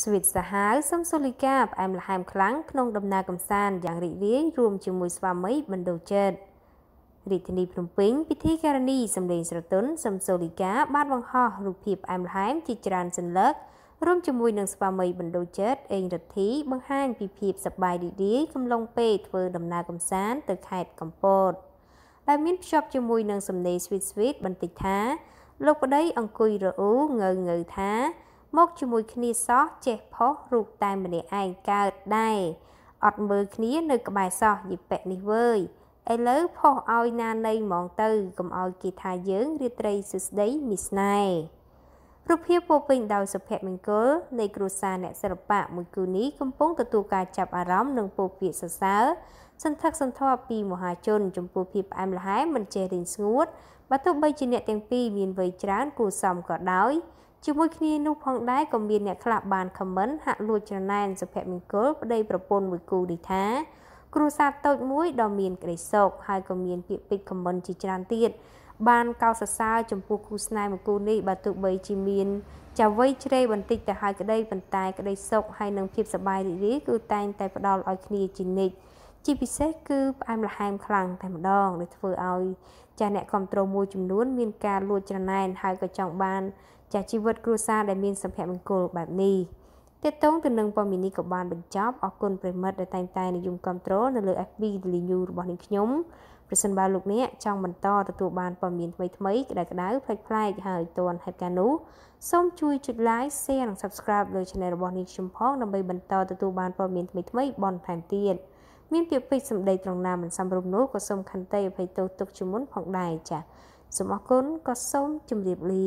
ស្វីតសាហាវសំសូលីកាផ្អែមល្ហែមខ្លាំងក្នុងដំណើរកំសាន្តយ៉ាងរីករាយរួមជាមួយស្វាមីបណ្ដូចិត្តរាជធានីភ្នំពេញពិធីការនីសម្លេងស្រទន់សំសូលីកាបានបង្ហោះរូបភាពផ្អែមល្ហែមជាច្រើនសន្លឹករួមជាមួយនឹងស្វាមីបណ្ដូចិត្តអេងរិទ្ធីបង្ហាញពីភាពសប្បាយរីករាយកំឡុងពេលធ្វើដំណើរកំសាន្តទៅខេត្តកំពតដែលមានភ្ជាប់ជាមួយនឹងសំណេរស្វីតស្វីតបន្តិចថាលោកប្តីអង្គុយរអ៊ូងើងើថាមកជាមួយគ្នាសោះចេះផុសរូបតែម្នាក់ឯងកើតដែរអត់មើលគ្នានៅក្បែរសោះយីប៉ិនេះវើយឥឡូវផុសឲ្យណានៃហ្មងទៅកុំឲ្យគេថាយើងរាត្រីសួស្ដីមីស្នេហ៍រូបភាពពោពេញដោយសុភមង្គលនៃគ្រួសារអ្នកសិល្បៈមួយគូនេះកំពុងទទួលការចាប់អារម្មណ៍និងពោពាក្យសរសើរសន្ធឹកសន្ធាប់ពីមហាជន ចំពោះភាពផ្អែមល្ហែមមិនចេះរីងស្ងួតបើទោះបីជាអ្នកទាំងពីរមានវ័យច្រើនគួរសមក៏ដោយជាមួយគ្នានោះផងដែរក៏មានអ្នកខ្លះបានខមមិនហាក់លួចច្រណែនសុភមង្គលប្តីប្រពន្ធមួយគូនេះថាគ្រួសារតូចមួយដ៏មានក្តីសោកហើយក៏មានពាក្យពេចន៍ខមមិនជាច្រើនទៀតបានកោតសរសើរចំពោះគូស្នេហ៍មួយគូនេះបើទោះបីជាមានចាវ័យជ្រេបន្តិចទៅហើយក្តីប៉ុន្តែក្តីសោកហើយនឹងភាពសប្បាយរីករាយគឺតែងតែផ្ដល់ឲ្យគ្នាជានិច្ចជាពិសេសគឺផ្អែមល្ហែមខ្លាំងតែម្ដងដែលធ្វើឲ្យចាស់អ្នកគ្រប់គ្រងមួយចំនួនមានការលួចច្រណែនហើយក៏ចង់បានចាស់ជីវិតគ្រួសារដែលមានសុភមង្គលបែបនេះតេតងទៅនឹងព័ត៌មាននេះក៏បានបញ្ចប់អរគុណប្រិមិត្តដែលតែងតែនិយមគ្រប់គ្រងនៅលើ FB Daily News របស់នាងខ្ញុំប្រសិនបើលោកអ្នកចង់បន្តទទួលបានព័ត៌មានថ្មីៗក្តៅក្តៅផ្លេចផ្លែកហើយទាន់ហេតុការណ៍នោះសូមជួយចុច like share និង subscribe លើ Channel របស់នាងខ្ញុំផងដើម្បីបន្តទទួលបានព័ត៌មានថ្មីៗបន្ថែមទៀត។មានពាក្យពេចន៍សម្ដីត្រង់ណាមិនសមរម្យនោះក៏សូមខន្តីអភ័យទោសទុកជាមុនផងដែរចា៎សូមអរគុណក៏សូមជម្រាបលា